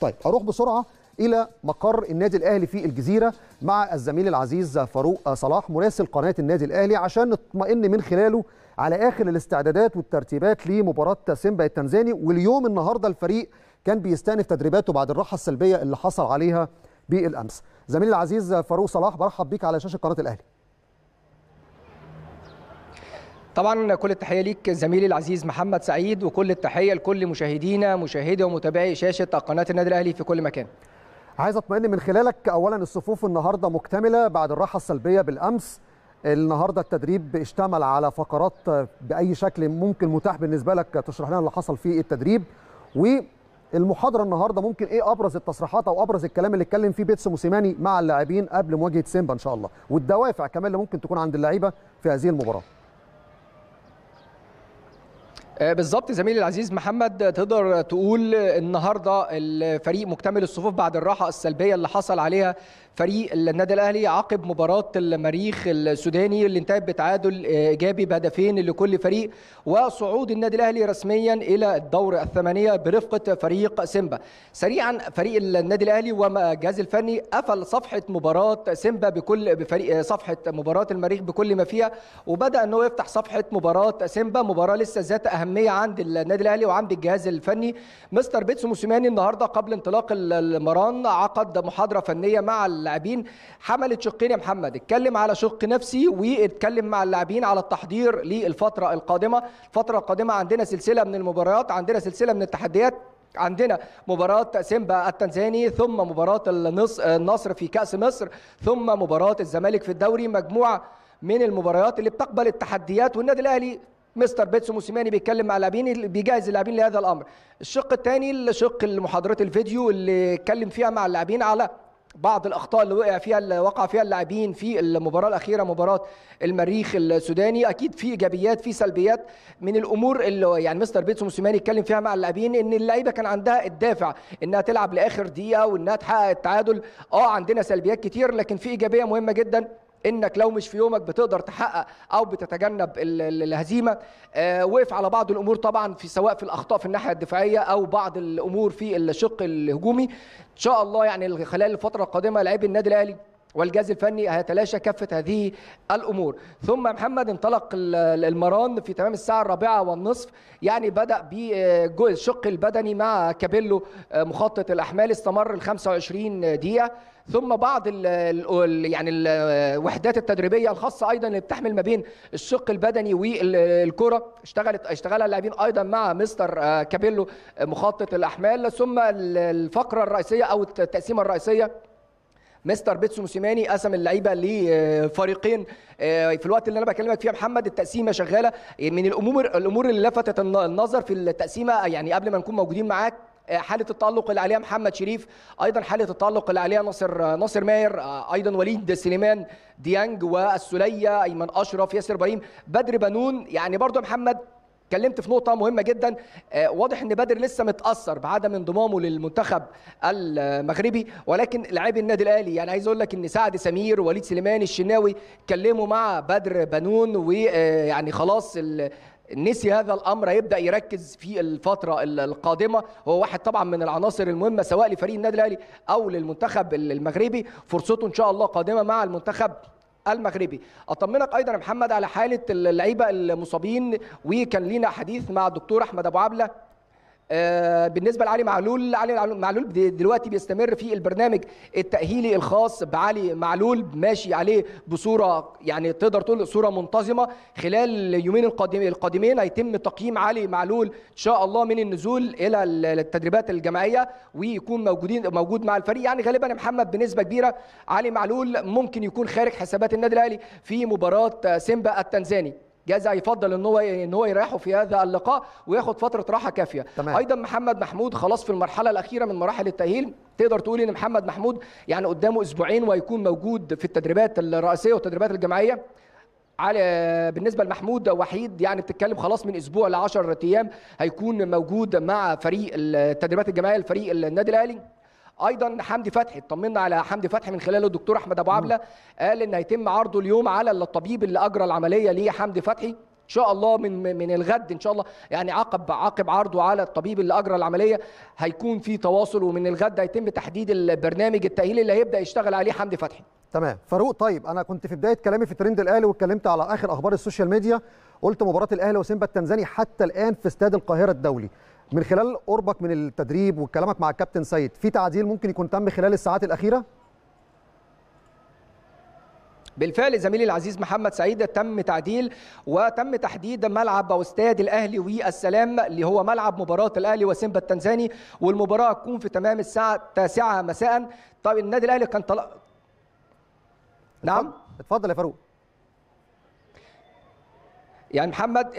طيب اروح بسرعه الى مقر النادي الاهلي في الجزيره مع الزميل العزيز فاروق صلاح مراسل قناه النادي الاهلي عشان نطمئن من خلاله على اخر الاستعدادات والترتيبات لمباراه سيمبا التنزاني واليوم النهارده الفريق كان بيستأنف تدريباته بعد الراحه السلبيه اللي حصل عليها بالامس زميلي العزيز فاروق صلاح برحب بيك على شاشه قناه الاهلي طبعا كل التحيه ليك زميلي العزيز محمد سعيد وكل التحيه لكل مشاهدينا مشاهدي ومتابعي شاشه قناه النادي الاهلي في كل مكان عايز اطمئن من خلالك اولا الصفوف النهارده مكتمله بعد الراحه السلبيه بالامس النهارده التدريب اشتمل على فقرات باي شكل ممكن متاح بالنسبه لك تشرح لنا اللي حصل في التدريب والمحاضره النهارده ممكن ايه ابرز التصريحات او ابرز الكلام اللي اتكلم فيه بيتسو موسيماني مع اللاعبين قبل مواجهه سيمبا ان شاء الله والدوافع كمان اللي ممكن تكون عند اللعيبه في هذه المباراه آه، بالظبط زميلي العزيز محمد تقدر تقول النهارده الفريق مكتمل الصفوف بعد الراحه السلبيه اللي حصل عليها فريق النادي الاهلي عقب مباراه المريخ السوداني اللي انتهت بتعادل ايجابي بهدفين لكل فريق وصعود النادي الاهلي رسميا الى الدور الثمانيه برفقه فريق سيمبا سريعا فريق النادي الاهلي والجهاز الفني قفل صفحه مباراه سيمبا بكل بفريق صفحه مباراه المريخ بكل ما فيها وبدا انه يفتح صفحه مباراه سيمبا مباراه لسه ذات اهميه عند النادي الاهلي وعند الجهاز الفني مستر بيتسو موسيماني النهارده قبل انطلاق المران عقد محاضره فنيه مع اللاعبين حملت شقين يا محمد اتكلم على شق نفسي واتكلم مع اللاعبين على التحضير للفتره القادمه الفتره القادمه عندنا سلسله من المباريات عندنا سلسله من التحديات عندنا مباراة سيمبا التنزاني ثم مباراة النصر في كأس مصر ثم مباراة الزمالك في الدوري مجموعة من المباريات اللي بتقبل التحديات والنادي الاهلي مستر بيتسو موسيماني بيتكلم مع اللاعبين بيجهز اللاعبين لهذا الامر الشق الثاني الشق محاضره الفيديو اللي اتكلم فيها مع اللاعبين على بعض الاخطاء اللي وقع فيها اللي وقع فيها اللاعبين في المباراه الاخيره مباراه المريخ السوداني اكيد في ايجابيات في سلبيات من الامور اللي يعني مستر بيتسو موسيماني اتكلم فيها مع اللاعبين ان اللعيبه كان عندها الدافع انها تلعب لاخر دقيقه وانها تحقق التعادل اه عندنا سلبيات كتير لكن في ايجابيه مهمه جدا انك لو مش في يومك بتقدر تحقق او بتتجنب الهزيمه آه، وقف على بعض الامور طبعا في سواء في الاخطاء في الناحيه الدفاعيه او بعض الامور في الشق الهجومي ان شاء الله يعني خلال الفتره القادمه لاعبي النادي الاهلي والجهاز الفني هيتلاشى كافة هذه الأمور ثم محمد انطلق المران في تمام الساعة الرابعة والنصف يعني بدأ بالشق البدني مع كابيلو آه، مخطط الأحمال استمر ال 25 دقيقة ثم بعض الـ يعني الوحدات التدريبيه الخاصه ايضا اللي بتحمل ما بين الشق البدني والكره اشتغلت اشتغلها اللاعبين ايضا مع مستر آه، كابيلو آه، مخطط الاحمال ثم الفقره الرئيسيه او التقسيمه الرئيسيه مستر بيتسو موسيماني قسم اللعيبه لفريقين آه، في الوقت اللي انا بكلمك فيه يا محمد التقسيمه شغاله من الامور الامور اللي لفتت النظر في التقسيمه يعني قبل ما نكون موجودين معاك آه، حالة التألق اللي عليها محمد شريف أيضا حالة التألق اللي عليها ناصر ناصر ماهر آه، أيضا وليد سليمان ديانج والسلية أيمن أشرف ياسر إبراهيم بدر بنون يعني برضه محمد اتكلمت في نقطه مهمه جدا آه، واضح ان بدر لسه متاثر بعدم انضمامه للمنتخب المغربي ولكن لاعبي النادي الاهلي يعني عايز اقول لك ان سعد سمير وليد سليمان الشناوي اتكلموا مع بدر بنون ويعني آه، خلاص نسي هذا الامر هيبدا يركز في الفتره القادمه هو واحد طبعا من العناصر المهمه سواء لفريق النادي الاهلي او للمنتخب المغربي فرصته ان شاء الله قادمه مع المنتخب المغربي اطمنك ايضا يا محمد على حاله اللعيبه المصابين وكان لينا حديث مع الدكتور احمد ابو عبله آه، بالنسبه لعلي معلول علي معلول دلوقتي بيستمر في البرنامج التاهيلي الخاص بعلي معلول ماشي عليه بصوره يعني تقدر تقول صوره منتظمه خلال اليومين القادمين هيتم تقييم علي معلول ان شاء الله من النزول الى التدريبات الجماعيه ويكون موجودين موجود مع الفريق يعني غالبا محمد بنسبه كبيره علي معلول ممكن يكون خارج حسابات النادي الاهلي في مباراه سيمبا التنزاني جاز يفضل ان هو ان هو يريحه في هذا اللقاء وياخد فتره راحه كافيه تمام. ايضا محمد محمود خلاص في المرحله الاخيره من مراحل التاهيل تقدر تقول ان محمد محمود يعني قدامه اسبوعين ويكون موجود في التدريبات الرئاسيه والتدريبات الجماعيه على بالنسبه لمحمود وحيد يعني بتتكلم خلاص من اسبوع ل 10 ايام هيكون موجود مع فريق التدريبات الجماعيه لفريق النادي الاهلي ايضا حمدي فتحي اطمنا على حمدي فتحي من خلال الدكتور احمد ابو عبله قال ان هيتم عرضه اليوم على الطبيب اللي اجرى العمليه ليه حمدي فتحي ان شاء الله من من الغد ان شاء الله يعني عقب عقب عرضه على الطبيب اللي اجرى العمليه هيكون في تواصل ومن الغد هيتم تحديد البرنامج التاهيلي اللي هيبدا يشتغل عليه حمدي فتحي تمام فاروق طيب انا كنت في بدايه كلامي في ترند الاهلي واتكلمت على اخر اخبار السوشيال ميديا قلت مباراه الاهلي وسيمبا التنزاني حتى الان في استاد القاهره الدولي من خلال قربك من التدريب وكلامك مع الكابتن سيد في تعديل ممكن يكون تم خلال الساعات الاخيره بالفعل زميلي العزيز محمد سعيد تم تعديل وتم تحديد ملعب او استاد الاهلي والسلام اللي هو ملعب مباراه الاهلي وسيمبا التنزاني والمباراه هتكون في تمام الساعه 9 مساء طب النادي الاهلي كان طلع نعم اتفضل يا فاروق يعني محمد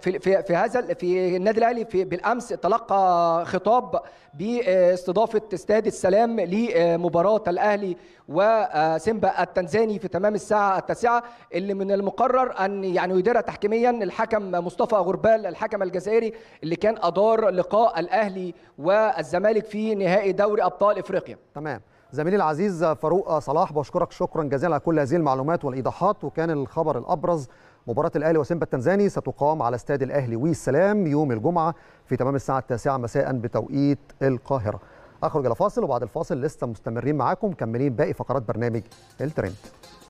في في في هذا في النادي الاهلي في بالامس تلقى خطاب باستضافه استاد السلام لمباراه الاهلي وسيمبا التنزاني في تمام الساعه التاسعه اللي من المقرر ان يعني يديرها تحكيميا الحكم مصطفى غربال الحكم الجزائري اللي كان ادار لقاء الاهلي والزمالك في نهائي دوري ابطال افريقيا. تمام. زميلي العزيز فاروق صلاح بشكرك شكرا جزيلا على كل هذه المعلومات والايضاحات وكان الخبر الابرز مباراة الأهلي وسيمبا التنزاني ستقام على استاد الأهلي والسلام يوم الجمعة في تمام الساعة التاسعة مساء بتوقيت القاهرة أخرج إلى فاصل وبعد الفاصل لسه مستمرين معاكم مكملين باقي فقرات برنامج الترند